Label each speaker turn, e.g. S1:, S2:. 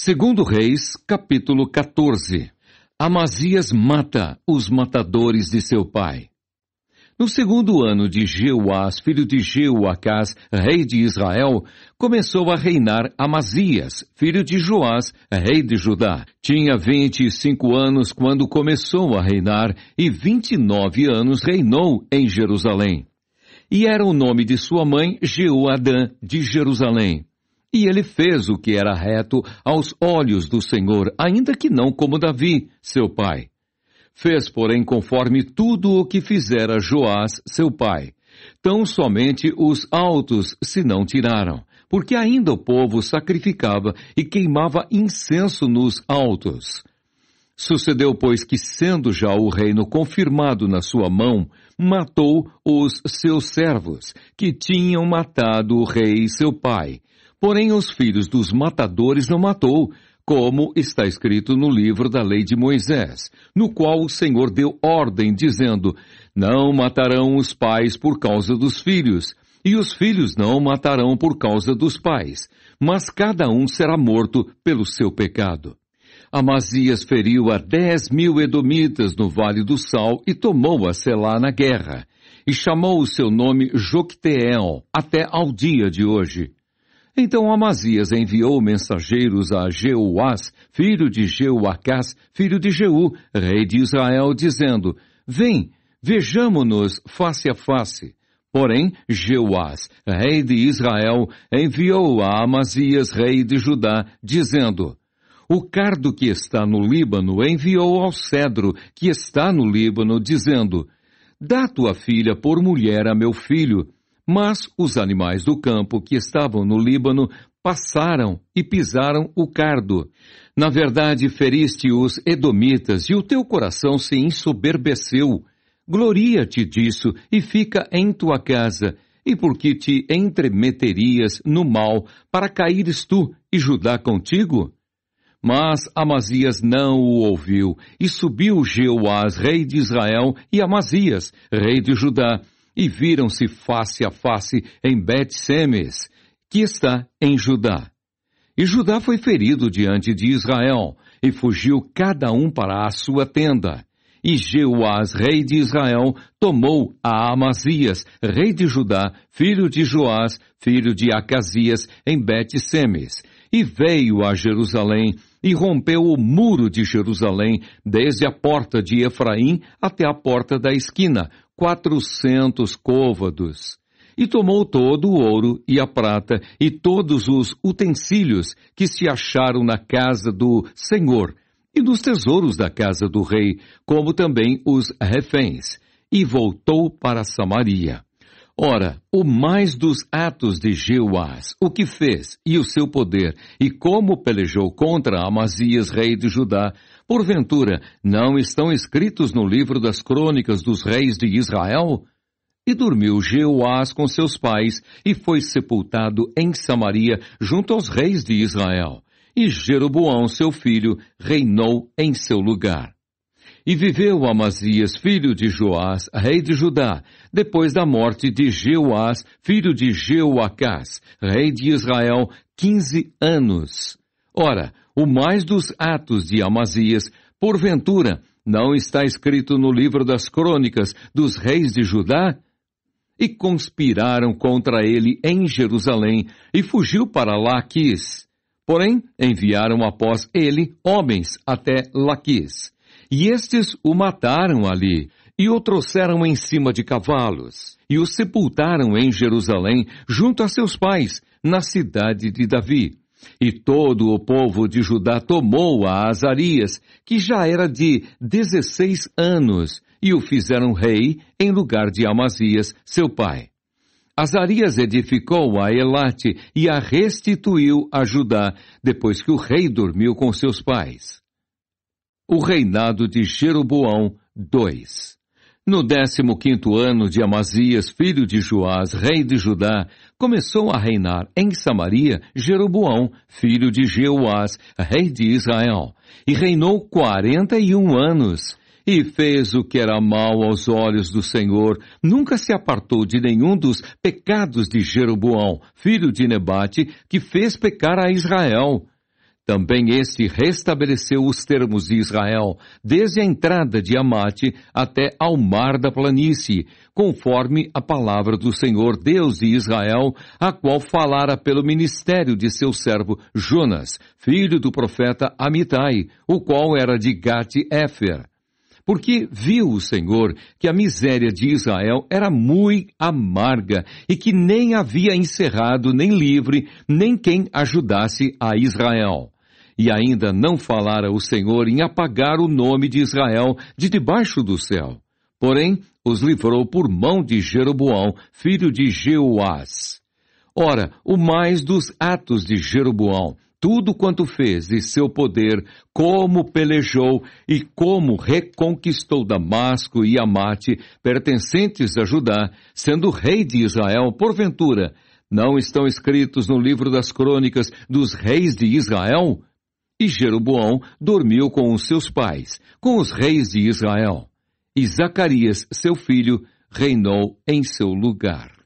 S1: Segundo Reis, capítulo 14. Amazias mata os matadores de seu pai. No segundo ano de Jeuás, filho de Jeuacás, rei de Israel, começou a reinar Amazias, filho de Joás, rei de Judá. Tinha vinte e cinco anos quando começou a reinar e vinte e nove anos reinou em Jerusalém. E era o nome de sua mãe Jeuadã de Jerusalém. E ele fez o que era reto aos olhos do Senhor, ainda que não como Davi, seu pai. Fez, porém, conforme tudo o que fizera Joás, seu pai. Tão somente os altos se não tiraram, porque ainda o povo sacrificava e queimava incenso nos altos. Sucedeu, pois, que, sendo já o reino confirmado na sua mão, matou os seus servos, que tinham matado o rei seu pai, Porém, os filhos dos matadores não matou, como está escrito no livro da lei de Moisés, no qual o Senhor deu ordem, dizendo: Não matarão os pais por causa dos filhos, e os filhos não matarão por causa dos pais, mas cada um será morto pelo seu pecado. Amazias feriu a dez mil edomitas no Vale do Sal e tomou a Selá na guerra, e chamou o seu nome Jocteel, até ao dia de hoje. Então Amazias enviou mensageiros a Jeoás, filho de Jeuacás, filho de Jeú, rei de Israel, dizendo, Vem, vejamo-nos face a face. Porém, Jeoás, rei de Israel, enviou a Amazias, rei de Judá, dizendo, O cardo que está no Líbano enviou ao cedro que está no Líbano, dizendo, Dá tua filha por mulher a meu filho, mas os animais do campo que estavam no Líbano passaram e pisaram o cardo. Na verdade, feriste os edomitas e o teu coração se ensoberbeceu. Gloria-te disso e fica em tua casa, e por que te entremeterias no mal para caíres tu e Judá contigo? Mas Amazias não o ouviu, e subiu Jeoás, rei de Israel, e Amazias, rei de Judá, e viram-se face a face em Bet-Semes, que está em Judá. E Judá foi ferido diante de Israel, e fugiu cada um para a sua tenda. E Jeoás, rei de Israel, tomou a Amazias, rei de Judá, filho de Joás, filho de Acasias, em Bet-Semes, e veio a Jerusalém, e rompeu o muro de Jerusalém, desde a porta de Efraim até a porta da esquina, quatrocentos côvados. E tomou todo o ouro e a prata e todos os utensílios que se acharam na casa do Senhor e nos tesouros da casa do rei, como também os reféns, e voltou para Samaria. Ora, o mais dos atos de Jeoás, o que fez e o seu poder, e como pelejou contra Amazias, rei de Judá, porventura, não estão escritos no livro das crônicas dos reis de Israel? E dormiu Jeoás com seus pais, e foi sepultado em Samaria, junto aos reis de Israel. E Jeroboão, seu filho, reinou em seu lugar. E viveu Amazias, filho de Joás, rei de Judá, depois da morte de Jeoás, filho de Jeoacás, rei de Israel, quinze anos. Ora, o mais dos atos de Amazias, porventura, não está escrito no livro das crônicas dos reis de Judá? E conspiraram contra ele em Jerusalém, e fugiu para Laquis. Porém, enviaram após ele homens até Laquis. E estes o mataram ali, e o trouxeram em cima de cavalos, e o sepultaram em Jerusalém, junto a seus pais, na cidade de Davi. E todo o povo de Judá tomou a Azarias, que já era de dezesseis anos, e o fizeram rei em lugar de Amazias, seu pai. Azarias edificou a Elate e a restituiu a Judá, depois que o rei dormiu com seus pais. O reinado de Jeroboão 2 no décimo quinto ano de Amazias, filho de Joás, rei de Judá, começou a reinar em Samaria Jeroboão, filho de Jeoás, rei de Israel, e reinou quarenta e um anos. E fez o que era mal aos olhos do Senhor, nunca se apartou de nenhum dos pecados de Jeroboão, filho de Nebate, que fez pecar a Israel. Também este restabeleceu os termos de Israel, desde a entrada de Amate até ao mar da planície, conforme a palavra do Senhor Deus de Israel, a qual falara pelo ministério de seu servo Jonas, filho do profeta Amitai, o qual era de Gati éfer Porque viu o Senhor que a miséria de Israel era muito amarga e que nem havia encerrado, nem livre, nem quem ajudasse a Israel e ainda não falara o Senhor em apagar o nome de Israel de debaixo do céu. Porém, os livrou por mão de Jeroboão, filho de Jeoás. Ora, o mais dos atos de Jeroboão, tudo quanto fez e seu poder, como pelejou e como reconquistou Damasco e Amate, pertencentes a Judá, sendo rei de Israel, porventura, não estão escritos no livro das crônicas dos reis de Israel? E Jeroboão dormiu com os seus pais, com os reis de Israel. E Zacarias, seu filho, reinou em seu lugar.